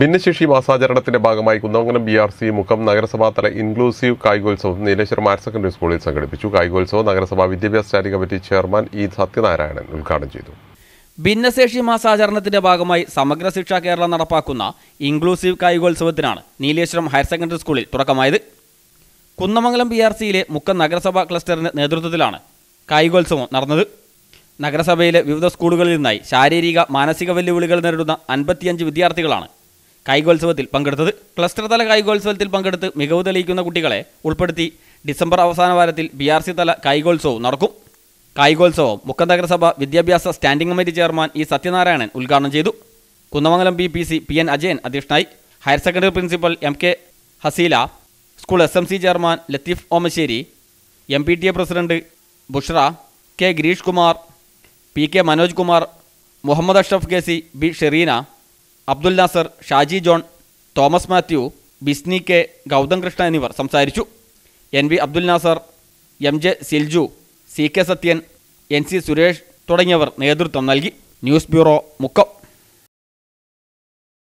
ഭിന്നശേഷി മാസാചരണത്തിന്റെ ഭാഗമായി കുന്നമംഗലം ബി ആർ സി മുഖം നഗരസഭാതല ഇൻക്ലൂസീവ് കായികോത്സവം നീലേശ്വരം ഹയർ സെക്കൻഡറി സ്കൂളിൽ സംഘടിപ്പിച്ചു കായികോത്സവം നഗരസഭാ വിദ്യാഭ്യാസ standing committee chairman E Sathyanarayanan ഉദ്ഘാടനം ചെയ്തു ഭിന്നശേഷി മാസാചരണത്തിന്റെ ഭാഗമായി സമഗ്ര ശിക്ഷ കേരളം നടപ്പാക്കുന്ന ഇൻക്ലൂസീവ് കായികോത്സവത്തിനാണ് നീലേശ്വരം ഹയർ സെക്കൻഡറി സ്കൂളിൽ തുടക്കമായത് കുന്നമംഗലം ബി ആർ സിയിലെ മുക്കം നഗരസഭാ ക്ലസ്റ്ററിന്റെ നേതൃത്വത്തിലാണ് കായികോത്സവം നടന്നത് നഗരസഭയിലെ വിവിധ സ്കൂളുകളിൽ നിന്നായി ശാരീരിക മാനസിക വെല്ലുവിളികൾ നേരിടുന്ന അൻപത്തിയഞ്ച് വിദ്യാർത്ഥികളാണ് കായികോത്സവത്തിൽ പങ്കെടുത്തത് ക്ലസ്റ്റർ തല കായികോത്സവത്തിൽ പങ്കെടുത്ത് മികവ് തെളിയിക്കുന്ന കുട്ടികളെ ഉൾപ്പെടുത്തി ഡിസംബർ അവസാന വാരത്തിൽ ബി ആർ സി തല കായികോത്സവവും നടക്കും കായികോത്സവം നഗരസഭ വിദ്യാഭ്യാസ standing committee chairman E Sathyanarayanan ഉദ്ഘാടനം ചെയ്തു Kunnamangalam B P C P N Ajayan അധ്യക്ഷനായി higher secondary principal M K Haseela school S M C chairman Latheef Omassery M P T A president Bushra K Girish Kumar P K Manoj Kumar Muhammad Ashraf K C B Shereena Abdul Nasar Shaji John Thomas Mathew Bisni K Gautham Krishna എന്നിവർ സംസാരിച്ചു N V Abdul Nasar M J സിൽജു C K Sathyan N C Suresh തുടങ്ങിയവർ നേതൃത്വം നൽകി news bureau Mukkam